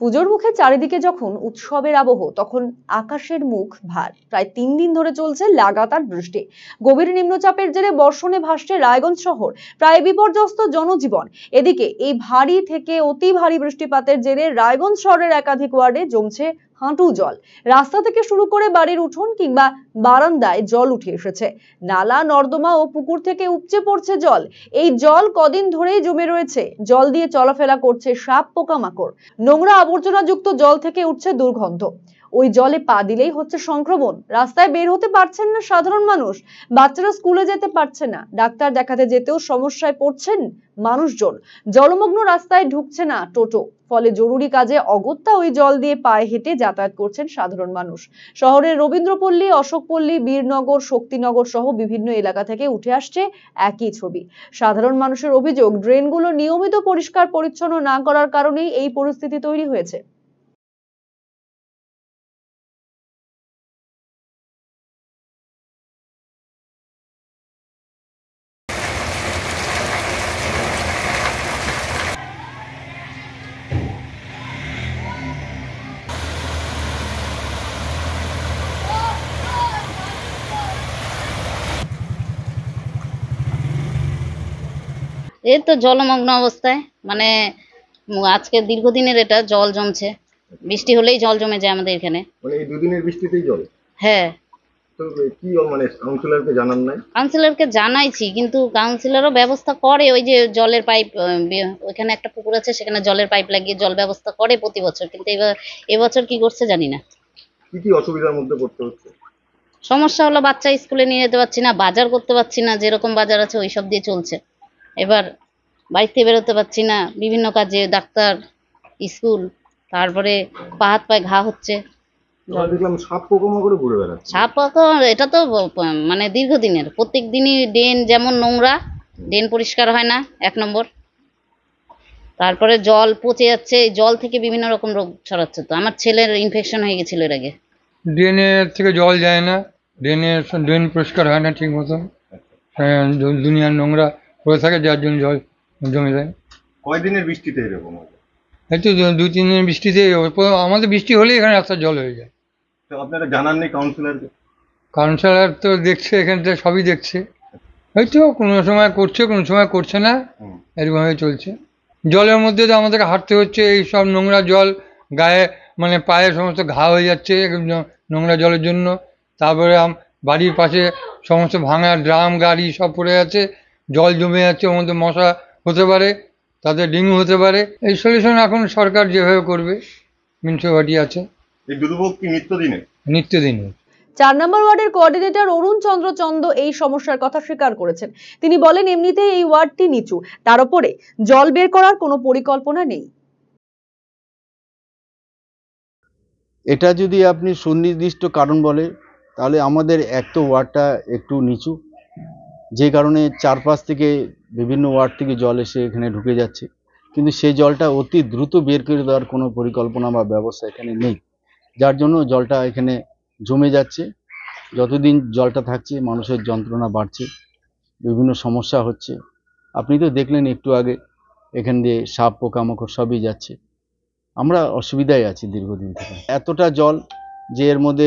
পুজোর মুখে চারিদিকে যখন উৎসবের আবহ তখন আকাশের মুখ ভার প্রায় তিন দিন ধরে চলছে লাগাতার বৃষ্টি গভীর নিম্নচাপের জেরে বর্ষণে ভাসছে রায়গঞ্জ শহর প্রায় বিপর্যস্ত জনজীবন এদিকে এই ভারী থেকে অতি ভারী বৃষ্টিপাতের জেরে রায়গঞ্জ শহরের একাধিক ওয়ার্ডে জমছে হাঁটু জল রাস্তা থেকে শুরু করে বাড়ির উঠোন কিংবা বারান্দায় জল উঠে এসেছে নালা নর্দমা ও পুকুর থেকে উপচে পড়ছে জল এই জল কদিন ধরেই জমে রয়েছে জল দিয়ে চলাফেরা করছে সাপ পোকামাকড় নোংরা আবর্জনাযুক্ত জল থেকে উঠছে দুর্গন্ধ ওই জলে পা দিলেই হচ্ছে সংক্রমণ রাস্তায় বের হতে পারছেন না সাধারণ মানুষ বাচ্চারা স্কুলে যেতে পারছে না ডাক্তার দেখাতে যেতেও সমস্যায় পড়ছেন মানুষজন জলমগ্ন রাস্তায় ঢুকছে না টোটো ফলে জরুরি কাজে অগত্যা ওই জল দিয়ে পায়ে হেঁটে যাতায়াত করছেন সাধারণ মানুষ শহরের রবীন্দ্রপল্লী অশোকপল্লী বীরনগর শক্তিনগর সহ বিভিন্ন এলাকা থেকে উঠে আসছে একই ছবি সাধারণ মানুষের অভিযোগ ড্রেনগুলো নিয়মিত পরিষ্কার পরিচ্ছন্ন না করার কারণেই এই পরিস্থিতি তৈরি হয়েছে এ তো জলমগ্ন অবস্থায় মানে আজকে দীর্ঘদিনের এটা জল জমছে বৃষ্টি হলেই জল জমে যায় আমাদের এখানে মানে এই দুদিনের বৃষ্টিতেই জল হ্যাঁ মানে কাউন্সিলরকে জানাইছি কিন্তু কাউন্সিলরও ব্যবস্থা করে ওই যে জলের পাইপ একটা পুকুর আছে সেখানে জলের পাইপ লাগিয়ে জল ব্যবস্থা করে প্রতি বছর কিন্তু এবার এবছর কি করছে সমস্যা হলো বাচ্চা স্কুলে নিয়ে যেতে পারছি না বাজার করতে পারছি না যেরকম বাজার আছে ওইসব দিয়ে চলছে এবার বাড়িতে বেরোতে পারছি না বিভিন্ন কাজে ডাক্তার স্কুল তারপরে পা হাত পায়ে ঘা হচ্ছে সাপ এটা তো মানে দীর্ঘদিনের প্রত্যেক দিনই ড্রেন যেমন নোংরা ড্রেন পরিষ্কার হয় না এক নম্বর তারপরে জল পচে যাচ্ছে জল থেকে বিভিন্ন রকম রোগ ছড়াচ্ছে তো আমার ছেলের ইনফেকশন হয়ে গেছিল এর আগে ড্রেনে থেকে জল যায় না ড্রেনে ড্রেন পরিষ্কার হয় না ঠিক মতন আচ্ছা। হ্যাঁ, দুনিয়ার নোংরা পড়ে থাকে যার জন্য জল জমে যায় কয়দিনের বৃষ্টিতে এরকম হবে এই তিন দিনের বৃষ্টিতে আমাদের বৃষ্টি হলেই এখানে রাস্তার জল হয়ে যায় তো আপনারা জানাননি কাউন্সিলরকে কাউন্সিলর তো দেখছে এখানটা সবই দেখছে হয়তো কোনো সময় করছে কোনো সময় করছে না এরকমভাবে চলছে জলের মধ্যে তো আমাদেরকে হাঁটতে হচ্ছে এই সব নোংরা জল গায়ে মানে পায়ে সমস্ত ঘা হয়ে যাচ্ছে নোংরা জলের জন্য তারপরে বাড়ির পাশে সমস্ত ভাঙা ড্রাম গাড়ি সব পড়ে যাচ্ছে জল জমে যাচ্ছে ওর মধ্যে মশা হতে পারে তাদের ডেঙ্গু হতে পারে এই সলিউশন এখন সরকার যেভাবে করবে মিউনিসিপালিটি আছে নিত্যদিনে চার নম্বর ওয়ার্ডের কোঅর্ডিনেটর অরুণ চন্দ্র চন্দ এই সমস্যার কথা স্বীকার করেছেন তিনি বলেন এমনিতেই এই ওয়ার্ডটি নিচু তার উপরে জল বের করার কোনো পরিকল্পনা নেই এটা যদি আপনি সুনির্দিষ্ট কারণ বলে তাহলে আমাদের এক তো ওয়ার্ডটা একটু নিচু যে কারণে চারপাশ থেকে বিভিন্ন ওয়ার্ড থেকে জল এসে এখানে ঢুকে যাচ্ছে কিন্তু সেই জলটা অতি দ্রুত বের করে দেওয়ার কোনো পরিকল্পনা বা ব্যবস্থা এখানে নেই যার জন্য জলটা এখানে জমে যাচ্ছে যতদিন জলটা থাকছে মানুষের যন্ত্রণা বাড়ছে বিভিন্ন সমস্যা হচ্ছে আপনি তো দেখলেন একটু আগে এখান দিয়ে সাপ পোকামাকড় সবই যাচ্ছে আমরা অসুবিধায় আছি দীর্ঘদিন থেকে এতটা জল যে এর মধ্যে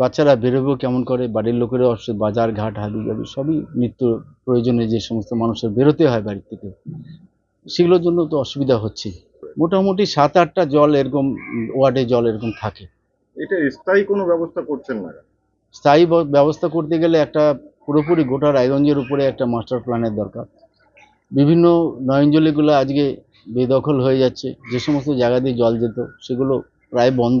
বাচ্চারা বেরোবেও কেমন করে বাড়ির লোকেরও অবশ্যই বাজার ঘাট হাবি যাবে সবই নিত্য প্রয়োজনে যে সমস্ত মানুষের বেরোতে হয় বাড়ির থেকে সেগুলোর জন্য তো অসুবিধা হচ্ছে মোটামুটি সাত আটটা জল এরকম ওয়ার্ডে জল এরকম থাকে এটা স্থায়ী কোনো ব্যবস্থা করছেন না স্থায়ী ব্যবস্থা করতে গেলে একটা পুরোপুরি গোটা রায়গঞ্জের উপরে একটা মাস্টার প্ল্যানের দরকার বিভিন্ন নয়ঞ্জলিগুলো আজকে বেদখল হয়ে যাচ্ছে যে সমস্ত জায়গা দিয়ে জল যেত সেগুলো প্রায় বন্ধ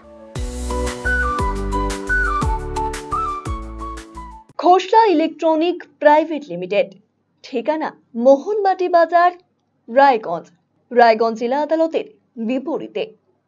খোসলা ইলেকট্রনিক প্রাইভেট লিমিটেড ঠিকানা মোহনবাটি বাজার রায়গঞ্জ রায়গঞ্জ জেলা আদালতের বিপরীতে